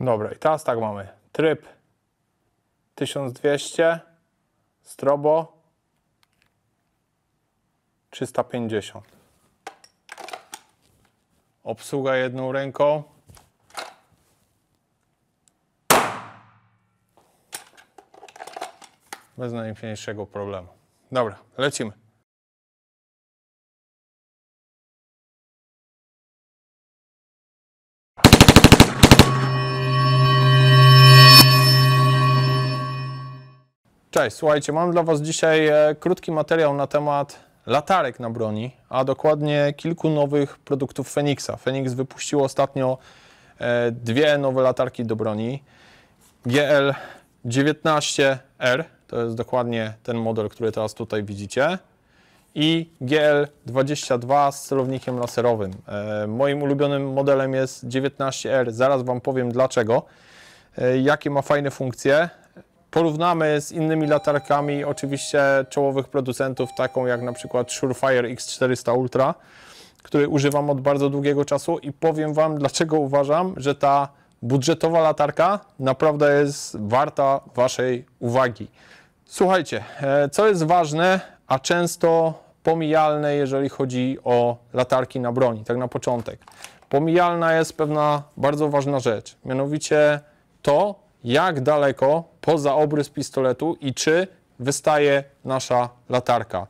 Dobra, i teraz tak mamy. Tryb 1200, strobo 350. Obsługa jedną ręką. Bez najmniejszego problemu. Dobra, lecimy. Cześć, słuchajcie, mam dla Was dzisiaj e, krótki materiał na temat latarek na broni, a dokładnie kilku nowych produktów Fenixa. Fenix wypuścił ostatnio e, dwie nowe latarki do broni. GL19R, to jest dokładnie ten model, który teraz tutaj widzicie, i GL22 z celownikiem laserowym. E, moim ulubionym modelem jest 19R, zaraz Wam powiem dlaczego, jakie ma fajne funkcje, Porównamy z innymi latarkami oczywiście czołowych producentów, taką jak na przykład Surefire X400 Ultra, który używam od bardzo długiego czasu i powiem Wam, dlaczego uważam, że ta budżetowa latarka naprawdę jest warta Waszej uwagi. Słuchajcie, e, co jest ważne, a często pomijalne, jeżeli chodzi o latarki na broni, tak na początek. Pomijalna jest pewna bardzo ważna rzecz, mianowicie to, jak daleko poza obrys pistoletu i czy wystaje nasza latarka.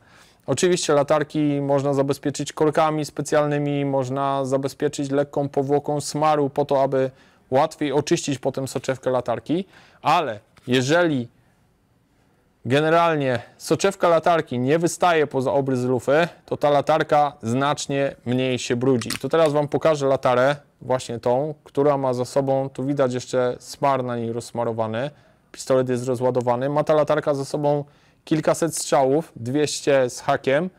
Oczywiście latarki można zabezpieczyć korkami specjalnymi, można zabezpieczyć lekką powłoką smaru po to, aby łatwiej oczyścić potem soczewkę latarki, ale jeżeli generalnie soczewka latarki nie wystaje poza obrys lufy, to ta latarka znacznie mniej się brudzi. To teraz Wam pokażę latarę, właśnie tą, która ma za sobą, tu widać jeszcze smar na niej rozsmarowany, pistolet jest rozładowany, ma ta latarka za sobą kilkaset strzałów, 200 z hakiem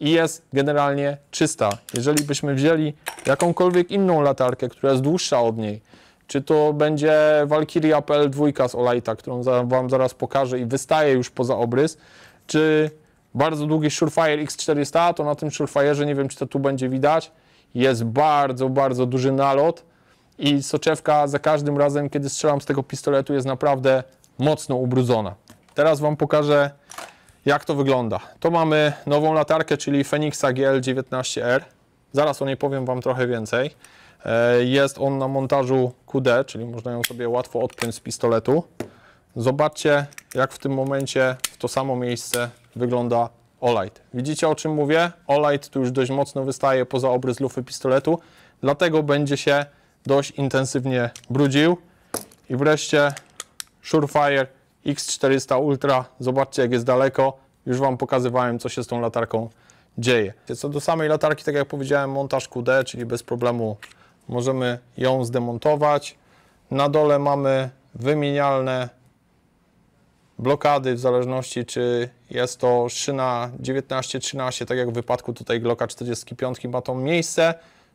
i jest generalnie czysta. Jeżeli byśmy wzięli jakąkolwiek inną latarkę, która jest dłuższa od niej, czy to będzie Valkyria PL 2 z Olajta, którą Wam zaraz pokażę i wystaje już poza obrys, czy bardzo długi Surefire X400, to na tym Surefire'ze, nie wiem czy to tu będzie widać, jest bardzo, bardzo duży nalot i soczewka za każdym razem, kiedy strzelam z tego pistoletu jest naprawdę mocno ubrudzona. Teraz Wam pokażę, jak to wygląda. To mamy nową latarkę, czyli Phoenixa GL19R. Zaraz o niej powiem Wam trochę więcej. E, jest on na montażu QD, czyli można ją sobie łatwo odpiąć z pistoletu. Zobaczcie, jak w tym momencie w to samo miejsce wygląda Olight. Widzicie o czym mówię? Olight tu już dość mocno wystaje poza obrys lufy pistoletu, dlatego będzie się dość intensywnie brudził. I wreszcie Surefire X400 Ultra. Zobaczcie jak jest daleko. Już Wam pokazywałem co się z tą latarką dzieje. Co do samej latarki, tak jak powiedziałem, montaż QD, czyli bez problemu możemy ją zdemontować. Na dole mamy wymienialne blokady, w zależności czy jest to szyna 19-13, tak jak w wypadku tutaj Glocka 45 ma to miejsce,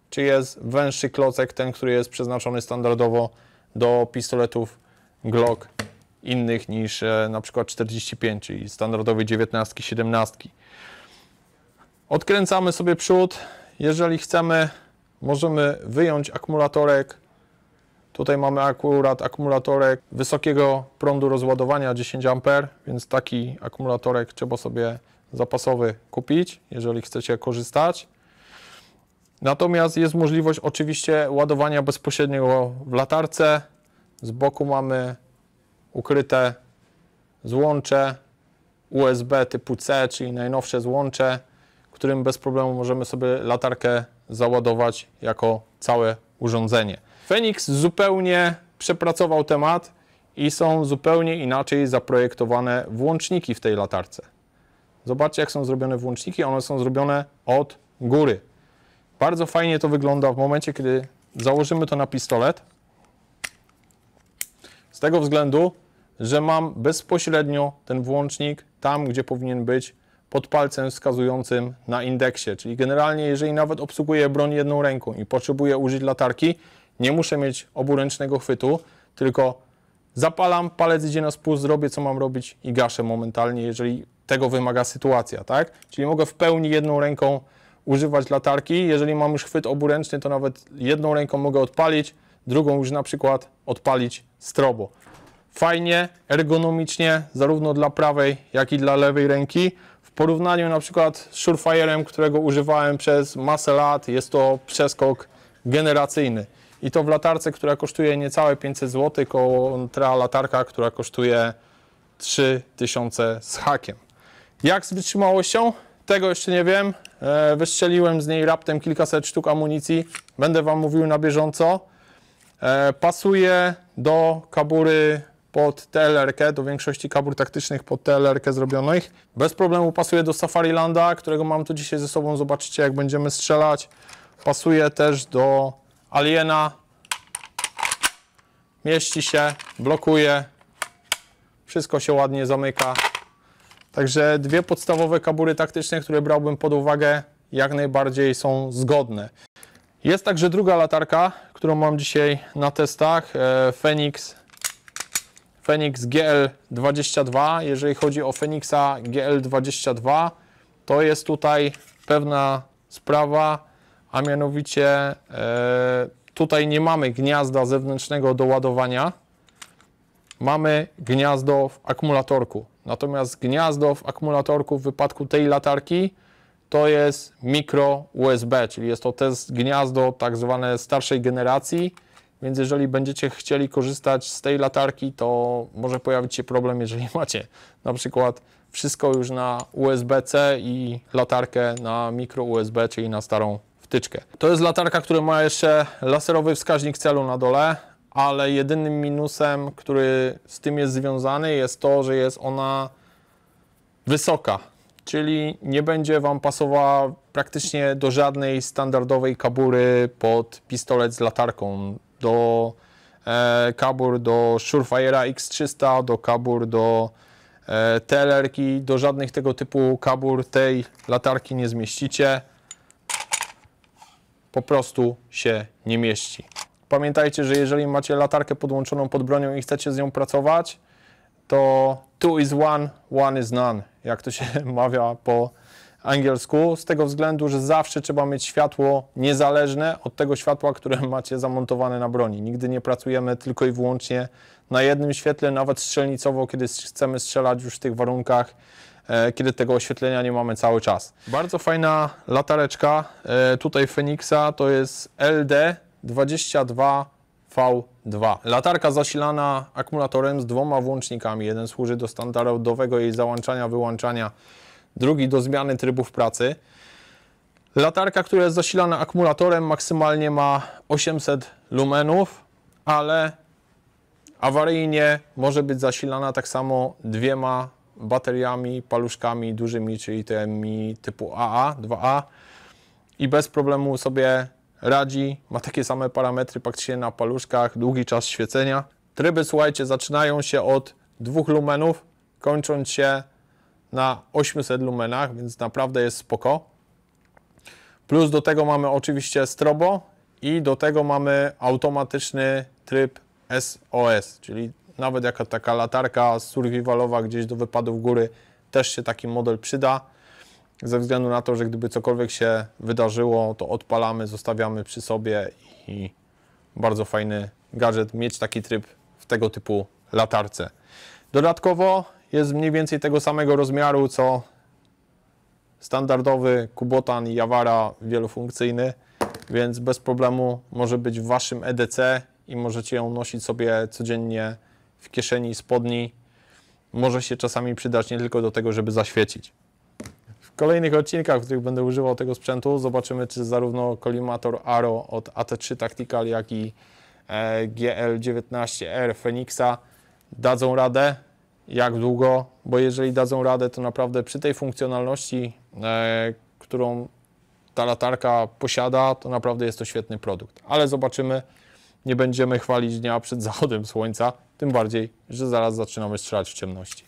czy jest węższy klocek, ten, który jest przeznaczony standardowo do pistoletów Glock innych niż e, na przykład 45, czyli standardowej 19, 17. Odkręcamy sobie przód. Jeżeli chcemy, możemy wyjąć akumulatorek Tutaj mamy akurat akumulatorek wysokiego prądu rozładowania 10 A, więc taki akumulatorek trzeba sobie zapasowy kupić, jeżeli chcecie korzystać. Natomiast jest możliwość oczywiście ładowania bezpośredniego w latarce. Z boku mamy ukryte złącze USB typu C, czyli najnowsze złącze, którym bez problemu możemy sobie latarkę załadować jako całe urządzenie. Fenix zupełnie przepracował temat i są zupełnie inaczej zaprojektowane włączniki w tej latarce. Zobaczcie, jak są zrobione włączniki. One są zrobione od góry. Bardzo fajnie to wygląda w momencie, kiedy założymy to na pistolet. Z tego względu, że mam bezpośrednio ten włącznik tam, gdzie powinien być, pod palcem wskazującym na indeksie. Czyli generalnie, jeżeli nawet obsługuję broń jedną ręką i potrzebuję użyć latarki, nie muszę mieć oburęcznego chwytu, tylko zapalam, palec idzie na spust, zrobię co mam robić i gaszę momentalnie, jeżeli tego wymaga sytuacja, tak? Czyli mogę w pełni jedną ręką używać latarki, jeżeli mam już chwyt oburęczny, to nawet jedną ręką mogę odpalić, drugą już na przykład odpalić strobo. Fajnie, ergonomicznie, zarówno dla prawej, jak i dla lewej ręki. W porównaniu na przykład z Surefirem, którego używałem przez masę lat, jest to przeskok generacyjny. I to w latarce, która kosztuje niecałe 500 zł, kontra latarka, która kosztuje 3000 z hakiem. Jak z wytrzymałością? Tego jeszcze nie wiem. E, wystrzeliłem z niej raptem kilkaset sztuk amunicji. Będę Wam mówił na bieżąco. E, pasuje do kabury pod TLRK, do większości kabur taktycznych pod TLRK zrobionych. Bez problemu pasuje do Safarilanda, którego mam tu dzisiaj ze sobą, zobaczycie jak będziemy strzelać. Pasuje też do aliena, mieści się, blokuje, wszystko się ładnie zamyka. Także dwie podstawowe kabury taktyczne, które brałbym pod uwagę, jak najbardziej są zgodne. Jest także druga latarka, którą mam dzisiaj na testach, Phoenix, Phoenix GL22. Jeżeli chodzi o Phoenixa GL22, to jest tutaj pewna sprawa, a mianowicie e, tutaj nie mamy gniazda zewnętrznego do ładowania, mamy gniazdo w akumulatorku. Natomiast gniazdo w akumulatorku w wypadku tej latarki to jest mikro USB, czyli jest to też gniazdo tak zwane starszej generacji, więc jeżeli będziecie chcieli korzystać z tej latarki, to może pojawić się problem, jeżeli macie na przykład wszystko już na USB-C i latarkę na mikro USB, czyli na starą wtyczkę. To jest latarka, która ma jeszcze laserowy wskaźnik celu na dole, ale jedynym minusem, który z tym jest związany, jest to, że jest ona wysoka, czyli nie będzie Wam pasowała praktycznie do żadnej standardowej kabury pod pistolet z latarką, do e, kabur do Surefire X300, do kabur do e, telerki, do żadnych tego typu kabur tej latarki nie zmieścicie po prostu się nie mieści. Pamiętajcie, że jeżeli macie latarkę podłączoną pod bronią i chcecie z nią pracować, to two is one, one is none, jak to się mawia po angielsku, z tego względu, że zawsze trzeba mieć światło niezależne od tego światła, które macie zamontowane na broni. Nigdy nie pracujemy tylko i wyłącznie na jednym świetle, nawet strzelnicowo, kiedy chcemy strzelać już w tych warunkach E, kiedy tego oświetlenia nie mamy cały czas. Bardzo fajna latareczka e, tutaj Phoenixa to jest LD22 V2. Latarka zasilana akumulatorem z dwoma włącznikami. Jeden służy do standardowego jej załączania, wyłączania, drugi do zmiany trybów pracy. Latarka, która jest zasilana akumulatorem, maksymalnie ma 800 lumenów, ale awaryjnie może być zasilana tak samo dwiema bateriami, paluszkami dużymi, czyli tymi typu AA, 2A i bez problemu sobie radzi, ma takie same parametry praktycznie na paluszkach, długi czas świecenia. Tryby, słuchajcie, zaczynają się od dwóch lumenów, kończąc się na 800 lumenach, więc naprawdę jest spoko. Plus do tego mamy oczywiście strobo i do tego mamy automatyczny tryb SOS, czyli nawet jaka taka latarka survivalowa gdzieś do wypadów góry, też się taki model przyda. Ze względu na to, że gdyby cokolwiek się wydarzyło, to odpalamy, zostawiamy przy sobie i bardzo fajny gadżet mieć taki tryb w tego typu latarce. Dodatkowo jest mniej więcej tego samego rozmiaru co standardowy Kubotan Jawara wielofunkcyjny, więc bez problemu może być w Waszym EDC i możecie ją nosić sobie codziennie w kieszeni spodni może się czasami przydać nie tylko do tego, żeby zaświecić. W kolejnych odcinkach, w których będę używał tego sprzętu, zobaczymy, czy zarówno kolimator Aro od AT3 Tactical, jak i e, GL19R Phoenixa dadzą radę, jak długo, bo jeżeli dadzą radę, to naprawdę przy tej funkcjonalności, e, którą ta latarka posiada, to naprawdę jest to świetny produkt. Ale zobaczymy, nie będziemy chwalić dnia przed zachodem słońca, tym bardziej, że zaraz zaczynamy strzelać w ciemności.